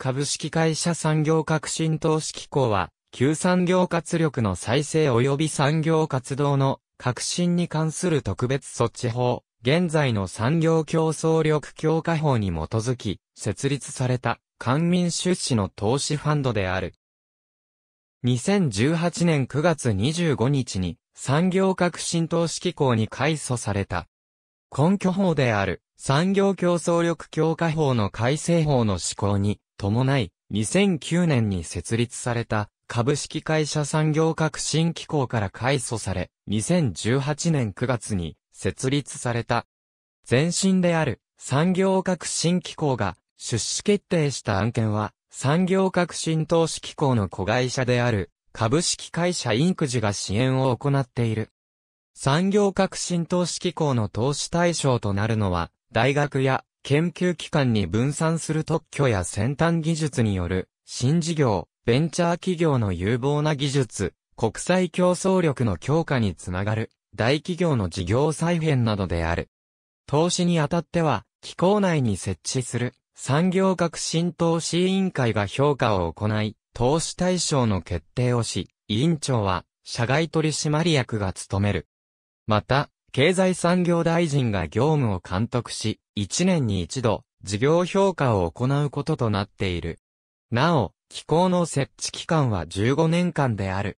株式会社産業革新投資機構は、旧産業活力の再生及び産業活動の革新に関する特別措置法、現在の産業競争力強化法に基づき、設立された、官民出資の投資ファンドである。2018年9月25日に、産業革新投資機構に改組された。根拠法である、産業競争力強化法の改正法の施行に、伴い、2009年に設立された株式会社産業革新機構から改組され、2018年9月に設立された。前身である産業革新機構が出資決定した案件は、産業革新投資機構の子会社である株式会社インクジが支援を行っている。産業革新投資機構の投資対象となるのは、大学や研究機関に分散する特許や先端技術による、新事業、ベンチャー企業の有望な技術、国際競争力の強化につながる、大企業の事業再編などである。投資にあたっては、機構内に設置する産業革新投資委員会が評価を行い、投資対象の決定をし、委員長は社外取締役が務める。また、経済産業大臣が業務を監督し、1年に一度、事業評価を行うこととなっている。なお、機構の設置期間は15年間である。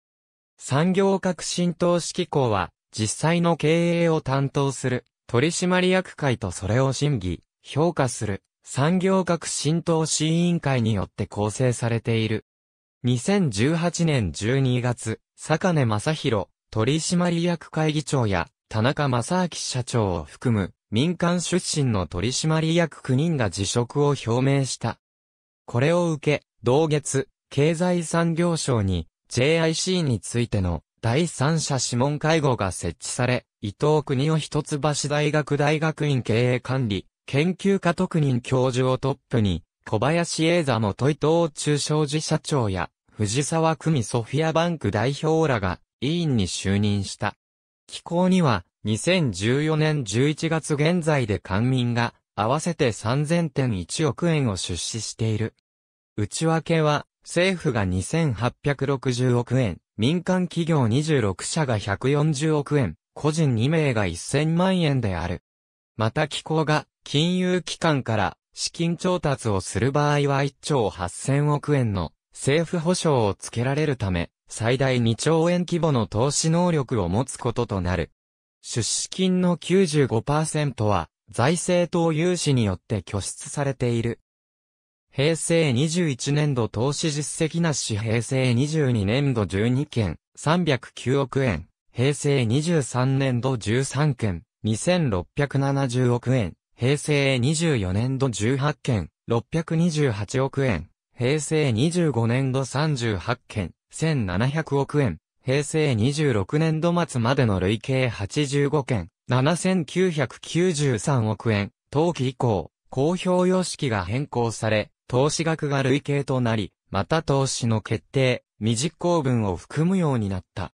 産業革新投資機構は、実際の経営を担当する、取締役会とそれを審議、評価する、産業革新投資委員会によって構成されている。2018年12月、坂根正宏、取締役会議長や、田中正明社長を含む民間出身の取締役9人が辞職を表明した。これを受け、同月、経済産業省に JIC についての第三者諮問会合が設置され、伊藤国を一橋大学大学院経営管理、研究科特任教授をトップに、小林英座元伊藤中商事社長や、藤沢組ソフィアバンク代表らが、委員に就任した。機構には、2014年11月現在で官民が、合わせて3000.1億円を出資している。内訳は、政府が2860億円、民間企業26社が140億円、個人2名が1000万円である。また機構が、金融機関から、資金調達をする場合は1兆8000億円の政府保証をつけられるため、最大2兆円規模の投資能力を持つこととなる。出資金の95%は財政等融資によって拠出されている。平成21年度投資実績なし平成22年度12件、309億円。平成23年度13件、2670億円。平成24年度18件、628億円。平成25年度38件、1700億円、平成26年度末までの累計85件、7993億円、当期以降、公表様式が変更され、投資額が累計となり、また投資の決定、未実行分を含むようになった。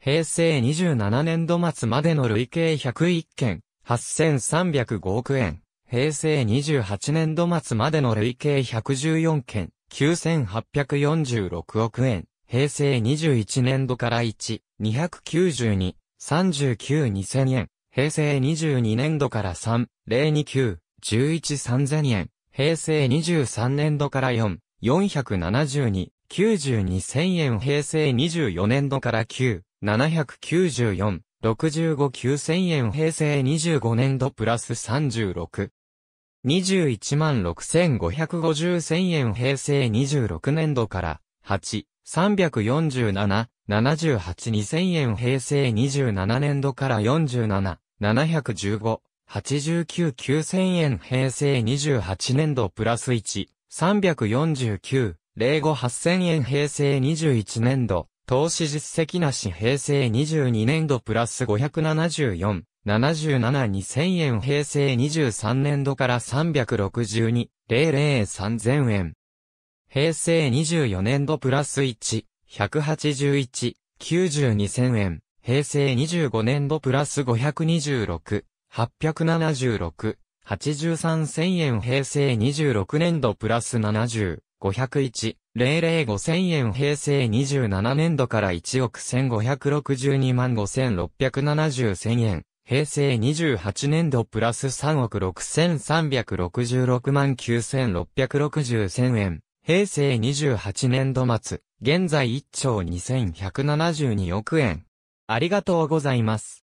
平成27年度末までの累計101件、8305億円。平成28年度末までの累計114件、9846億円、平成21年度から1、292、39、2000円、平成22年度から3、029、11、3000円、平成23年度から4、472、92000円平成24年度から9、794、659000円平成25年度プラス36。21万6550千円平成26年度から、8、347、78、2000円平成27年度から47、715、89、9000円平成28年度プラス1、349、05、8000円平成21年度、投資実績なし平成22年度プラス574、772000円平成23年度から362、003,000円。平成24年度プラス1、181、92,000円。平成25年度プラス526、876、83000円平成26年度プラス70、5 0 1 0 0 5 0 0 0円平成27年度から1億1562万5670,000円。平成28年度プラス3億6366万9660,000円。平成28年度末、現在1兆2172億円。ありがとうございます。